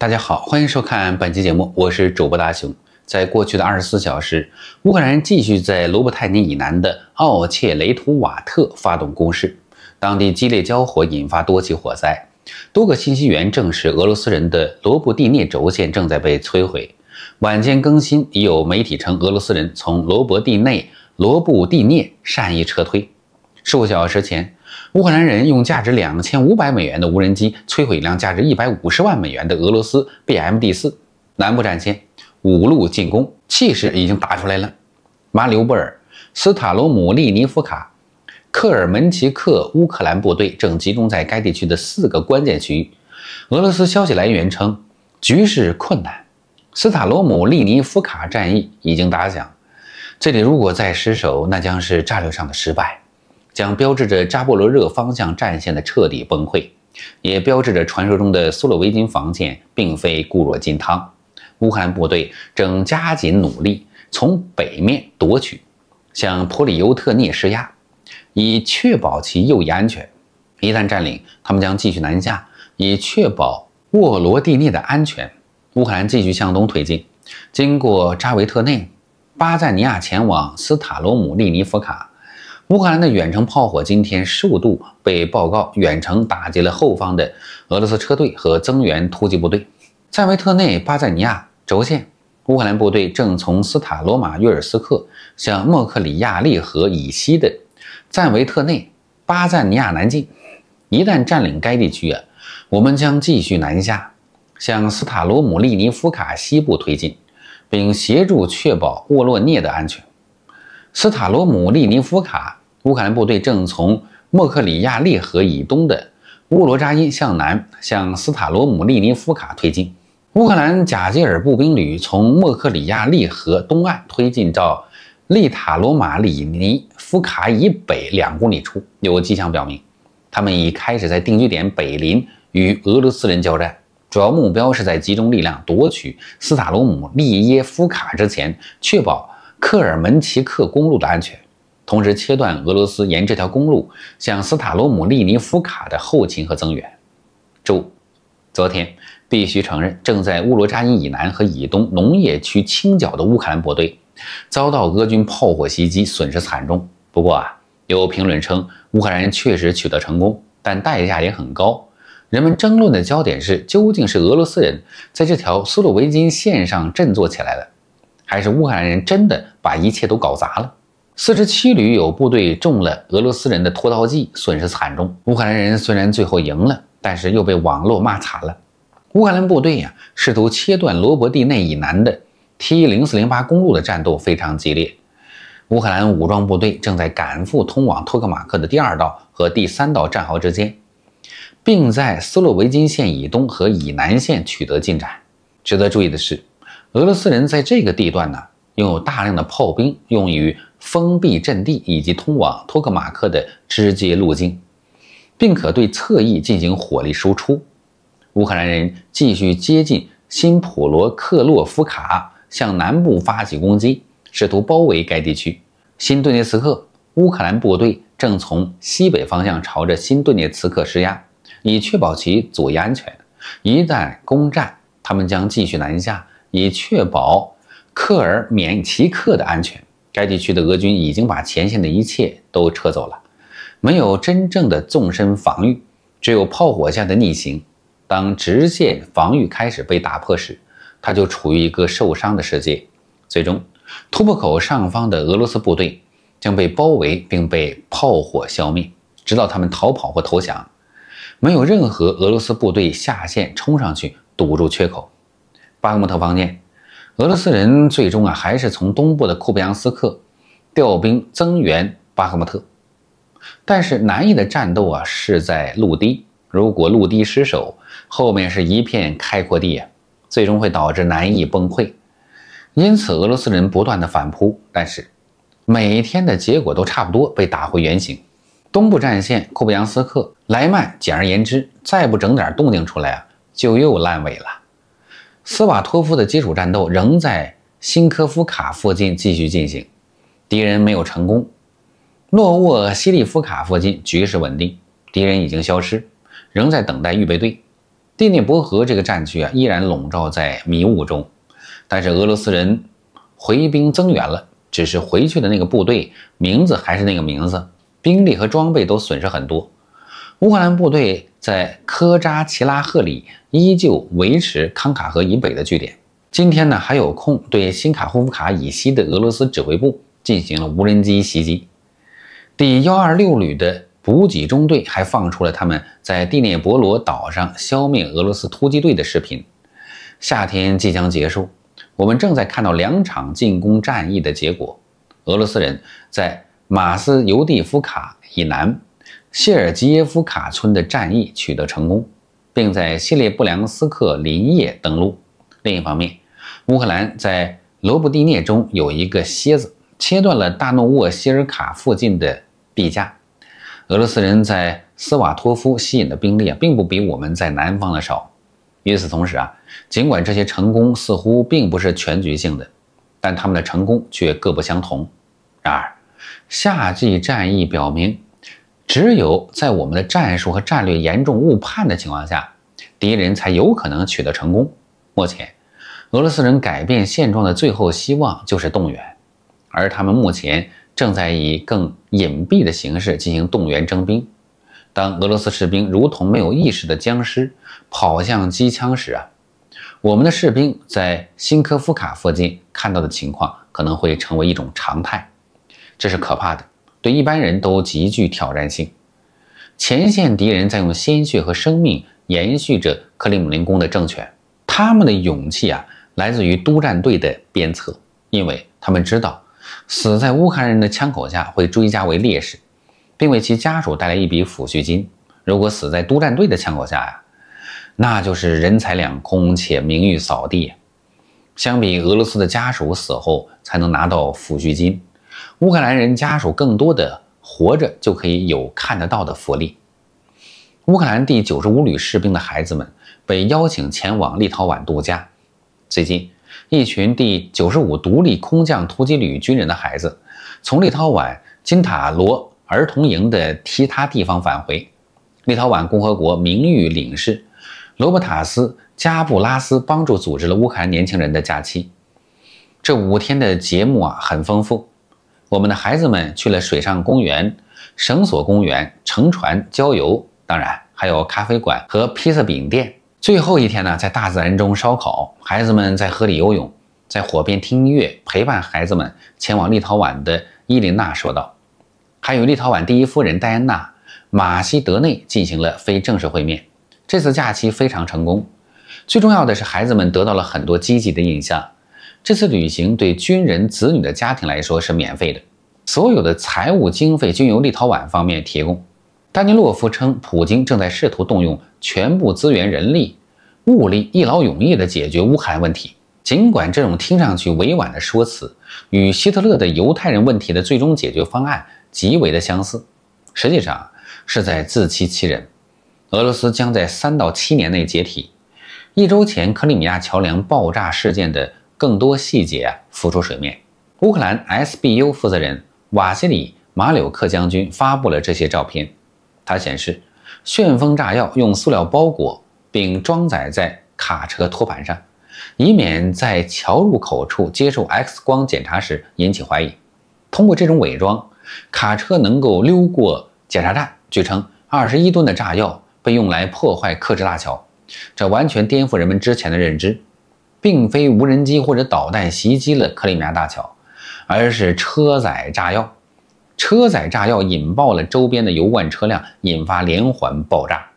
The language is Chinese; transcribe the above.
大家好，欢迎收看本期节目，我是主播大雄。在过去的二十四小时，乌克兰人继续在罗伯泰尼以南的奥切雷图瓦特发动攻势，当地激烈交火引发多起火灾。多个信息源证实，俄罗斯人的罗布蒂涅轴线正在被摧毁。晚间更新，已有媒体称俄罗斯人从罗伯蒂内罗布蒂涅善意撤退。数小时前，乌克兰人用价值两千五百美元的无人机摧毁一辆价值一百五十万美元的俄罗斯 BMD 四。南部战线五路进攻气势已经打出来了。马里乌波尔、斯塔罗姆利尼夫卡、克尔门奇克，乌克兰部队正集中在该地区的四个关键区域。俄罗斯消息来源称，局势困难。斯塔罗姆利尼夫卡战役已经打响，这里如果再失守，那将是战略上的失败。将标志着扎波罗热方向战线的彻底崩溃，也标志着传说中的苏洛维金防线并非固若金汤。乌克兰部队正加紧努力从北面夺取，向普里尤特涅施压，以确保其右翼安全。一旦占领，他们将继续南下，以确保沃罗蒂涅的安全。乌克兰继续向东推进，经过扎维特内、巴赞尼亚，前往斯塔罗姆利尼夫卡。乌克兰的远程炮火今天数度被报告远程打击了后方的俄罗斯车队和增援突击部队。在维特内巴赞尼亚轴线，乌克兰部队正从斯塔罗马约尔斯克向莫克里亚利河以西的赞维特内巴赞尼亚南进。一旦占领该地区啊，我们将继续南下，向斯塔罗姆利尼夫卡西部推进，并协助确保沃洛涅的安全。斯塔罗姆利尼夫卡。乌克兰部队正从默克里亚利河以东的乌罗扎因向南向斯塔罗姆利尼夫卡推进。乌克兰贾吉尔步兵旅从默克里亚利河东岸推进到利塔罗马里尼夫卡以北两公里处，有迹象表明，他们已开始在定居点北邻与俄罗斯人交战。主要目标是在集中力量夺取斯塔罗姆利耶夫卡之前，确保克尔门奇克公路的安全。同时切断俄罗斯沿这条公路向斯塔罗姆利尼夫卡的后勤和增援。注：昨天必须承认，正在乌罗扎因以南和以东农业区清剿的乌克兰部队遭到俄军炮火袭击，损失惨重。不过啊，有评论称乌克兰人确实取得成功，但代价也很高。人们争论的焦点是，究竟是俄罗斯人在这条苏洛维金线上振作起来了，还是乌克兰人真的把一切都搞砸了？四十七旅有部队中了俄罗斯人的拖刀计，损失惨重。乌克兰人虽然最后赢了，但是又被网络骂惨了。乌克兰部队呀，试图切断罗伯蒂内以南的 T 零四零八公路的战斗非常激烈。乌克兰武装部队正在赶赴通往托克马克的第二道和第三道战壕之间，并在斯洛维金线以东和以南线取得进展。值得注意的是，俄罗斯人在这个地段呢，拥有大量的炮兵用于。封闭阵地以及通往托克马克的直接路径，并可对侧翼进行火力输出。乌克兰人继续接近新普罗克洛夫卡，向南部发起攻击，试图包围该地区。新顿涅茨克，乌克兰部队正从西北方向朝着新顿涅茨克施压，以确保其左翼安全。一旦攻占，他们将继续南下，以确保克尔缅奇克的安全。该地区的俄军已经把前线的一切都撤走了，没有真正的纵深防御，只有炮火下的逆行。当直线防御开始被打破时，他就处于一个受伤的世界。最终，突破口上方的俄罗斯部队将被包围并被炮火消灭，直到他们逃跑或投降。没有任何俄罗斯部队下线冲上去堵住缺口。巴赫穆特方面，俄罗斯人最终啊，还是从东部的库布扬斯克调兵增援巴赫穆特，但是南翼的战斗啊是在陆地，如果陆地失守，后面是一片开阔地啊，最终会导致南翼崩溃。因此，俄罗斯人不断的反扑，但是每天的结果都差不多被打回原形。东部战线库布扬斯克、莱曼，简而言之，再不整点动静出来啊，就又烂尾了。斯瓦托夫的基础战斗仍在新科夫卡附近继续进行，敌人没有成功。诺沃西利夫卡附近局势稳定，敌人已经消失，仍在等待预备队。第聂伯河这个战区啊，依然笼罩在迷雾中，但是俄罗斯人回兵增援了，只是回去的那个部队名字还是那个名字，兵力和装备都损失很多。乌克兰部队在科扎奇拉赫里依旧维持康卡河以北的据点。今天呢，还有空对新卡霍夫卡以西的俄罗斯指挥部进行了无人机袭击。第幺二六旅的补给中队还放出了他们在第聂伯罗岛上消灭俄罗斯突击队的视频。夏天即将结束，我们正在看到两场进攻战役的结果。俄罗斯人在马斯尤蒂夫卡以南。谢尔吉耶夫卡村的战役取得成功，并在西列布良斯克林业登陆。另一方面，乌克兰在罗布蒂涅中有一个蝎子，切断了大诺沃希尔卡附近的地架。俄罗斯人在斯瓦托夫吸引的兵力啊，并不比我们在南方的少。与此同时啊，尽管这些成功似乎并不是全局性的，但他们的成功却各不相同。然而，夏季战役表明。只有在我们的战术和战略严重误判的情况下，敌人才有可能取得成功。目前，俄罗斯人改变现状的最后希望就是动员，而他们目前正在以更隐蔽的形式进行动员征兵。当俄罗斯士兵如同没有意识的僵尸跑向机枪时啊，我们的士兵在新科夫卡附近看到的情况可能会成为一种常态，这是可怕的。一般人都极具挑战性，前线敌人在用鲜血和生命延续着克里姆林宫的政权。他们的勇气啊，来自于督战队的鞭策，因为他们知道，死在乌克兰人的枪口下会追加为烈士，并为其家属带来一笔抚恤金；如果死在督战队的枪口下呀，那就是人财两空且名誉扫地。相比俄罗斯的家属死后才能拿到抚恤金。乌克兰人家属更多的活着就可以有看得到的福利。乌克兰第九十五旅士兵的孩子们被邀请前往立陶宛度假。最近，一群第九十五独立空降突击旅军人的孩子从立陶宛金塔罗儿童营的其他地方返回。立陶宛共和国名誉领事罗伯塔斯·加布拉斯帮助组织了乌克兰年轻人的假期。这五天的节目啊，很丰富。我们的孩子们去了水上公园、绳索公园、乘船郊游，当然还有咖啡馆和披萨饼店。最后一天呢，在大自然中烧烤，孩子们在河里游泳，在火边听音乐，陪伴孩子们前往立陶宛的伊琳娜说道：“还有立陶宛第一夫人戴安娜·马西德内进行了非正式会面。这次假期非常成功，最重要的是孩子们得到了很多积极的印象。”这次旅行对军人子女的家庭来说是免费的，所有的财务经费均由立陶宛方面提供。丹尼洛夫称，普京正在试图动用全部资源、人力、物力，一劳永逸地解决乌克兰问题。尽管这种听上去委婉的说辞与希特勒的犹太人问题的最终解决方案极为的相似，实际上是在自欺欺人。俄罗斯将在三到七年内解体。一周前，克里米亚桥梁爆炸事件的。更多细节浮出水面。乌克兰 SBU 负责人瓦西里马柳克将军发布了这些照片。他显示，旋风炸药用塑料包裹，并装载在卡车托盘上，以免在桥入口处接受 X 光检查时引起怀疑。通过这种伪装，卡车能够溜过检查站。据称，二十一吨的炸药被用来破坏克制大桥，这完全颠覆人们之前的认知。并非无人机或者导弹袭击了克里米亚大桥，而是车载炸药，车载炸药引爆了周边的油罐车辆，引发连环爆炸。